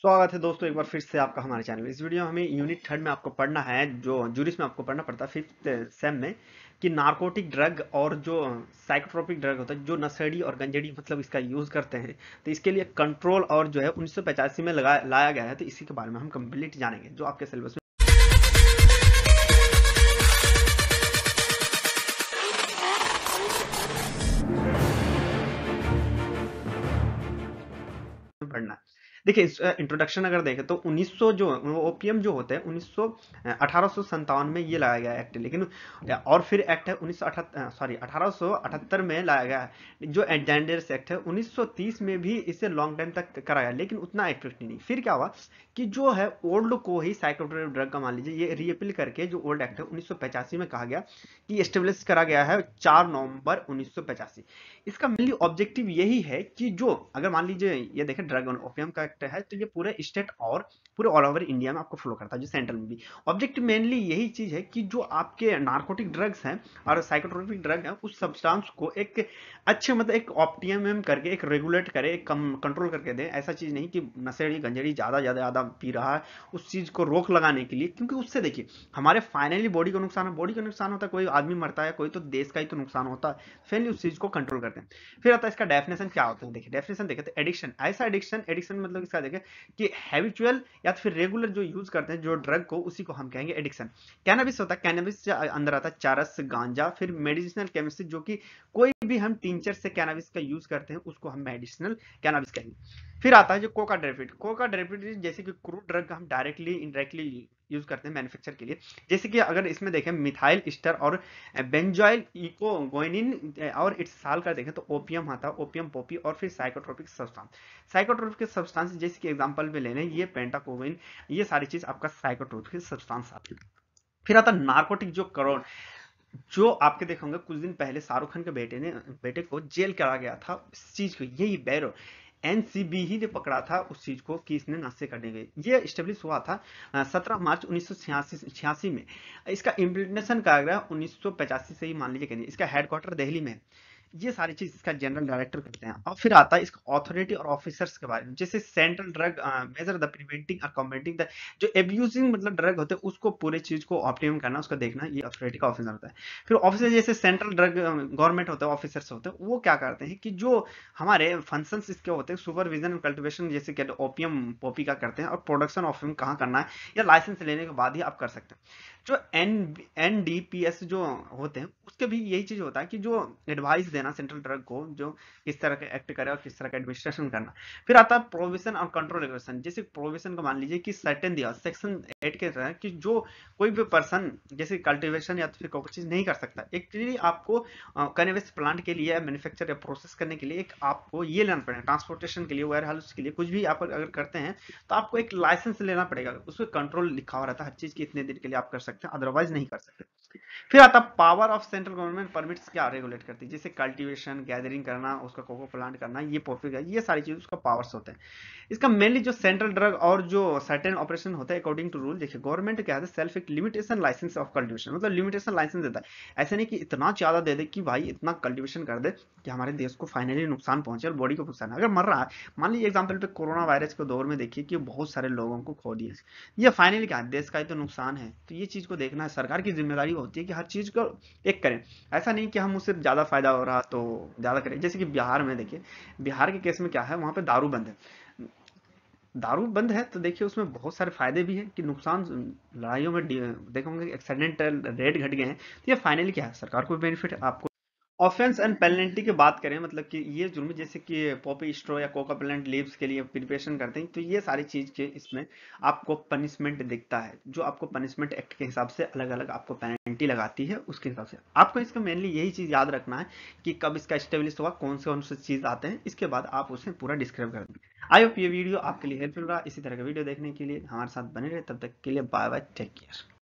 स्वागत है दोस्तों एक बार फिर से आपका हमारे चैनल इस वीडियो में हमें यूनिट थर्ड में आपको पढ़ना है जो जूरिस में आपको पढ़ना पड़ता है फिफ्थ सेम में कि नार्कोटिक ड्रग और जो साइकोट्रोपिक ड्रग होता है जो नशेड़ी और गंजेड़ी मतलब इसका यूज़ करते हैं तो इसके लिए कंट्रोल और जो है उन्नीस में लगा लाया गया है तो इसी के बारे में हम कम्प्लीट जानेंगे जो आपके सिलेबस में पढ़ना है देखिए इस इंट्रोडक्शन अगर देखें तो 1900 जो ओपीएम जो होता है उन्नीस सौ में ये लाया गया एक्ट लेकिन और फिर एक्ट है उन्नीस सॉरी अठारह में लाया गया जो एंडेंडर्स एक्ट है 1930 में भी इसे लॉन्ग टाइम तक कराया लेकिन उतना इफेक्ट नहीं फिर क्या हुआ कि जो है ओल्ड को ही साइकोट्रिक ड्रग का मान लीजिए ये रीअपील करके जो ओल्ड एक्ट है उन्नीस में कहा गया कि स्टेब्लिश करा गया है चार नवंबर उन्नीस इसका मेनली ऑब्जेक्टिव यही है कि जो अगर मान लीजिए ये देखें ड्रग ऑन ओपियम का फैक्टर है तो ये पूरे स्टेट और पूरे ऑल ओवर इंडिया में आपको फ्लो करता है जो सेंट्रल में भी ऑब्जेक्ट मेनली यही चीज़ है कि जो आपके नार्कोटिक ड्रग्स हैं और साइकोट्रोफिक ड्रग हैं उस सब्सटेंस को एक अच्छे मतलब एक ऑप्टीएम करके एक रेगुलेट करे एक कम कंट्रोल करके दें ऐसा चीज़ नहीं कि नशेड़ी गंजेड़ी ज़्यादा ज़्यादा ज़्यादा पी रहा है उस चीज़ को रोक लगाने के लिए क्योंकि उससे देखिए हमारे फाइनली बॉडी को नुकसान है बॉडी को नुकसान होता है कोई आदमी मरता है कोई तो देश का ही तो नुकसान होता है फाइनली उस चीज़ को कंट्रोल करते हैं फिर आता है इसका डेफिनेशन क्या होता है देखिए डेफिनेशन देखे तो एडिक्शन ऐसा एडिक्शन एडिक्शन मतलब लोग इसका देखें कि हैबिचुअल या तो फिर रेगुलर जो यूज़ करते हैं जो ड्रग को उसी को हम कहेंगे एडिक्शन कैनाबिस होता है कैनाबिस से अंदर आता है चारस गांजा फिर मेडिसिनल केमिस्ट्री जो कि कोई भी हम टींचर से कैनाबिस का यूज़ करते हैं उसको हम मेडिसिनल कैनाबिस कहेंगे फिर आता है जो कोका डेरेफिट कोका डेरेफिट जैसे कि क्रूड ड्रग हम डायरेक्टली इनडायरेक्टली यूज करते हैं मैन्युफैक्चर के लिए जैसे कि अगर इसमें देखें मिथाइल स्टर और बेंजॉइल इकोगोइनिन और इट्स साल का देखें तो ओपियम आता है ओपियम पोपी और फिर साइकोट्रोपिक सब्सटेंस साइकोट्रोपिक सब्सटेंस जैसे कि एग्जांपल में लेने ये पेंटाकोविन ये सारी चीज आपका साइकोट्रोपिक सब्सटेंस आती है फिर आता नार्कोटिक जो करोड़ जो आपके देखेंगे कुछ दिन पहले शाहरुख खान के बेटे ने बेटे को जेल करा गया था इस चीज को यही बैरो एनसीबी ही ने पकड़ा था उस चीज को कि इसने नशे करने गए ये स्टेब्लिश हुआ था सत्रह मार्च उन्नीस सौ में इसका इम्प्लीमेंटेशन कराया गया उन्नीस से ही मान लीजिए इसका हेडक्वार्टर दिल्ली में ये सारी चीज इसका जनरल डायरेक्टर करते हैं और फिर आता है इसका ऑथोरिटी और ऑफिसर्स के बारे में जैसे central drug measure the preventing और कम्बेटिंग द जो एब्यूजिंग मतलब ड्रग होते हैं उसको पूरे चीज को ऑप्टिमम करना उसको देखना ये अथॉरिटी का ऑफिसर होता है फिर ऑफिसर जैसे सेंट्रल ड्रग गवर्नमेंट होता है ऑफिसर्स होते हैं वो क्या करते हैं कि जो हमारे फंक्शन इसके होते हैं सुपरविजन कल्टिवेशन जैसे कहते हैं ओपीएम पॉपी का करते हैं और प्रोडक्शन ऑफ कहाँ करना है या लाइसेंस लेने के बाद ही आप कर सकते हैं जो N N D P S जो होते हैं उसके भी यही चीज होता है कि जो एडवाइस देना सेंट्रल ड्रग को जो किस तरह का एक्ट करे और किस तरह का एडमिनिस्ट्रेशन करना फिर आता है प्रोविजन और कंट्रोल रेगुलेशन जैसे प्रोविजन को मान लीजिए कि सर्टेन दिया सेक्शन एट के तहत कि जो कोई भी पर्सन जैसे कल्टिवेशन या तो फिर कोई चीज नहीं कर सकता एक्चुअली आपको कैनवेस प्लांट के लिए मैन्युफैक्चर या प्रोसेस करने के लिए एक आपको ये लेना पड़ेगा ट्रांसपोर्टेशन के लिए वेयर हाउस के लिए कुछ भी आप अगर करते हैं तो आपको एक लाइसेंस लेना पड़ेगा उसमें कंट्रोल लिखा हुआ रहता है हर चीज की इतने दिन के लिए आप कर सकते सकते हैं अदरवाइज नहीं कर सकते फिर आता power of central government permits क्या रेगुलेट करती है जैसे कल्टीवेशन गैदरिंग करना उसका कोको प्लांट करना ये पोर्ट्री ये सारी चीज उसका पावर्स होते हैं इसका मेनली जो सेंट्रल ड्रग और जो सर्टेन ऑपरेशन होता है अकॉर्डिंग टू रूल देखिए गवर्नमेंट क्या है सेल्फ एक लिमिटेशन लाइसेंस ऑफ कल्टिवेशन मतलब लिमिटेशन लाइसेंस देता है ऐसे नहीं कि इतना ज्यादा दे दे कि भाई इतना कल्टिवेशन कर दे कि हमारे देश को फाइनली नुकसान पहुंचे और बॉडी को नुकसान अगर मर रहा है मान लीजिए एग्जाम्पल पे कोरोना वायरस के दौर में देखिए कि बहुत सारे लोगों को खो दिए ये फाइनली क्या देश का ही तो नुकसान है तो ये चीज को देखना है सरकार की जिम्मेदारी वैल्यू होती है कि हर चीज़ को एक करें ऐसा नहीं कि हम उससे ज़्यादा फ़ायदा हो रहा तो ज़्यादा करें जैसे कि बिहार में देखिए बिहार के केस में क्या है वहाँ पर दारू बंद है दारू बंद है तो देखिए उसमें बहुत सारे फायदे भी हैं कि नुकसान लड़ाइयों में देखोगे एक्सीडेंट रेट घट गए हैं तो ये फाइनली क्या है सरकार को बेनिफिट आपको ऑफेंस एंड पेनल्टी की बात करें मतलब कि ये जुर्म जैसे कि पॉपी स्ट्रो या कोका पेलेंट लीव्स के लिए प्रिपरेशन करते हैं तो ये सारी चीज़ के इसमें आपको पनिशमेंट दिखता है जो आपको पनिशमेंट एक्ट के हिसाब से अलग अलग आपको पेनल्टी एंटी लगाती है उसके हिसाब से आपको इसका मेनली यही चीज़ याद रखना है कि कब इसका स्टेबलिस्ट हुआ कौन से कौन से चीज़ आते हैं इसके बाद आप उसे पूरा डिस्क्राइब कर देंगे आई होप ये वीडियो आपके लिए हेल्पफुल रहा इसी तरह का वीडियो देखने के लिए हमारे साथ बने रहे तब तक के लिए बाय बाय टेक केयर